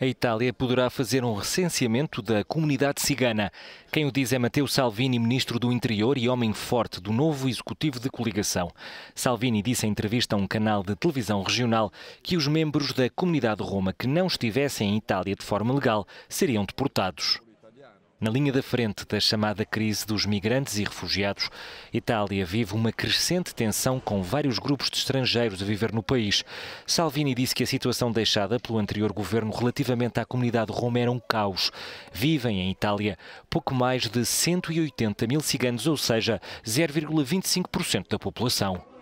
a Itália poderá fazer um recenseamento da comunidade cigana. Quem o diz é Matteo Salvini, ministro do Interior e homem forte do novo executivo de coligação. Salvini disse em entrevista a um canal de televisão regional que os membros da comunidade roma que não estivessem em Itália de forma legal seriam deportados. Na linha da frente da chamada crise dos migrantes e refugiados, Itália vive uma crescente tensão com vários grupos de estrangeiros a viver no país. Salvini disse que a situação deixada pelo anterior governo relativamente à comunidade roma era um caos. Vivem em Itália pouco mais de 180 mil ciganos, ou seja, 0,25% da população.